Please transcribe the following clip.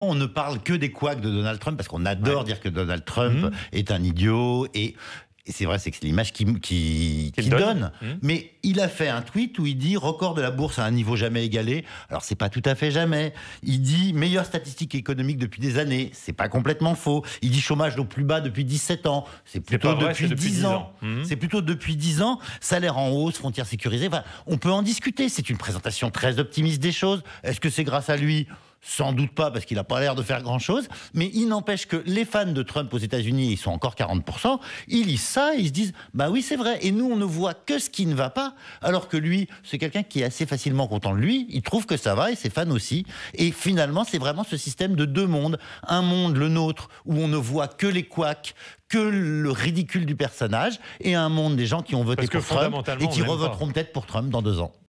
On ne parle que des couacs de Donald Trump parce qu'on adore dire que Donald Trump mmh. est un idiot et c'est vrai, c'est que c'est l'image qui, donne. Mmh. Mais il a fait un tweet où il dit record de la bourse à un niveau jamais égalé. Alors c'est pas tout à fait jamais. Il dit meilleure statistique économique depuis des années. C'est pas complètement faux. Il dit chômage au plus bas depuis 17 ans. C'est plutôt depuis, 10 ans. C'est plutôt depuis 10 ans. Salaire en hausse, frontières sécurisées. on peut en discuter. C'est une présentation très optimiste des choses. Est-ce que c'est grâce à lui sans doute pas, parce qu'il n'a pas l'air de faire grand-chose. Mais il n'empêche que les fans de Trump aux États-Unis, ils sont encore 40%, ils lisent ça ils se disent Bah oui, c'est vrai. Et nous, on ne voit que ce qui ne va pas. Alors que lui, c'est quelqu'un qui est assez facilement content de lui. Il trouve que ça va et ses fans aussi. Et finalement, c'est vraiment ce système de deux mondes. Un monde, le nôtre, où on ne voit que les couacs, que le ridicule du personnage, et un monde des gens qui ont voté pour Trump et qui revoteront peut-être pour Trump dans deux ans.